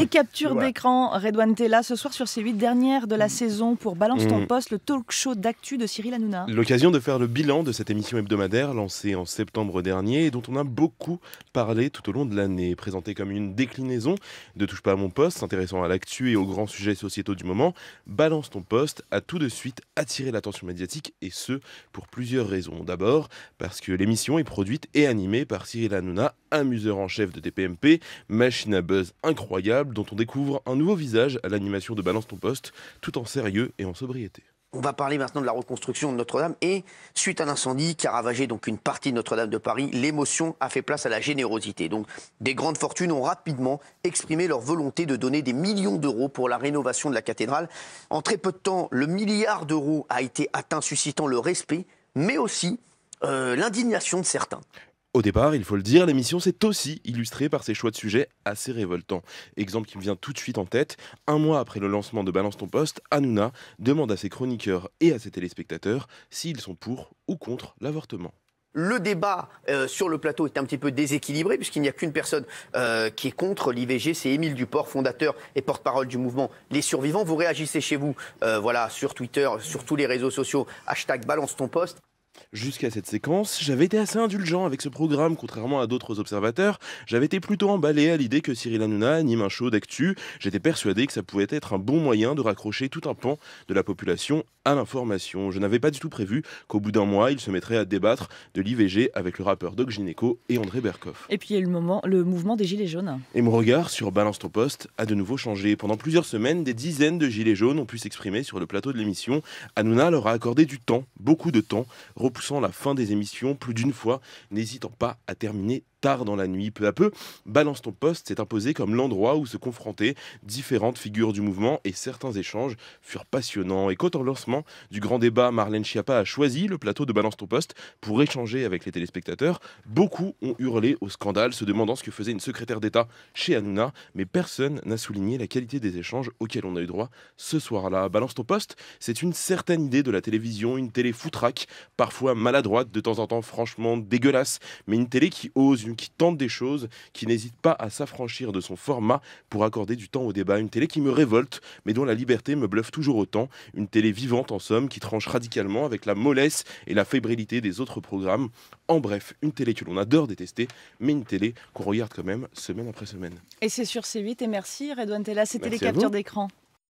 Et capture d'écran, Redouane Tella, ce soir sur ces huit dernières de la mm. saison pour Balance ton mm. poste, le talk show d'actu de Cyril Hanouna. L'occasion de faire le bilan de cette émission hebdomadaire lancée en septembre dernier et dont on a beaucoup parlé tout au long de l'année. Présentée comme une déclinaison de Touche pas à mon poste, s'intéressant à l'actu et aux grands sujets sociétaux du moment, Balance ton poste a tout de suite attiré l'attention médiatique et ce, pour plusieurs raisons. D'abord, parce que l'émission est produite et animée par Cyril Hanouna un en chef de TPMP, machine à buzz incroyable dont on découvre un nouveau visage à l'animation de Balance ton poste, tout en sérieux et en sobriété. On va parler maintenant de la reconstruction de Notre-Dame et suite à l'incendie qui a ravagé donc une partie de Notre-Dame de Paris, l'émotion a fait place à la générosité. Donc des grandes fortunes ont rapidement exprimé leur volonté de donner des millions d'euros pour la rénovation de la cathédrale. En très peu de temps, le milliard d'euros a été atteint suscitant le respect mais aussi euh, l'indignation de certains. Au départ, il faut le dire, l'émission s'est aussi illustrée par ses choix de sujets assez révoltants. Exemple qui me vient tout de suite en tête, un mois après le lancement de Balance ton poste, Hanouna demande à ses chroniqueurs et à ses téléspectateurs s'ils sont pour ou contre l'avortement. Le débat euh, sur le plateau est un petit peu déséquilibré puisqu'il n'y a qu'une personne euh, qui est contre l'IVG, c'est Émile Duport, fondateur et porte-parole du mouvement Les Survivants. Vous réagissez chez vous, euh, voilà, sur Twitter, sur tous les réseaux sociaux, hashtag balance ton poste jusqu'à cette séquence, j'avais été assez indulgent avec ce programme, contrairement à d'autres observateurs. J'avais été plutôt emballé à l'idée que Cyril Hanouna anime un show d'actu. J'étais persuadé que ça pouvait être un bon moyen de raccrocher tout un pan de la population à l'information. Je n'avais pas du tout prévu qu'au bout d'un mois, il se mettrait à débattre de l'IVG avec le rappeur Doc Gineco et André Berkoff. Et puis il y a le, moment, le mouvement des Gilets jaunes. Et mon regard sur Balance ton poste a de nouveau changé. Pendant plusieurs semaines, des dizaines de Gilets jaunes ont pu s'exprimer sur le plateau de l'émission. Hanouna leur a accordé du temps, beaucoup de temps, la fin des émissions plus d'une fois, n'hésitant pas à terminer tard dans la nuit. Peu à peu, Balance ton poste s'est imposé comme l'endroit où se confrontaient différentes figures du mouvement et certains échanges furent passionnants. Et quant au lancement du grand débat, Marlène Schiappa a choisi le plateau de Balance ton poste pour échanger avec les téléspectateurs. Beaucoup ont hurlé au scandale, se demandant ce que faisait une secrétaire d'État chez Hanouna, mais personne n'a souligné la qualité des échanges auxquels on a eu droit ce soir-là. Balance ton poste, c'est une certaine idée de la télévision, une télé foutraque, parfois maladroite, de temps en temps franchement dégueulasse, mais une télé qui ose, une qui tente des choses, qui n'hésite pas à s'affranchir de son format pour accorder du temps au débat. Une télé qui me révolte, mais dont la liberté me bluffe toujours autant. Une télé vivante, en somme, qui tranche radicalement avec la mollesse et la fébrilité des autres programmes. En bref, une télé que l'on adore détester, mais une télé qu'on regarde quand même semaine après semaine. Et c'est sur C8 et merci Redouane Tella, c'était les captures d'écran.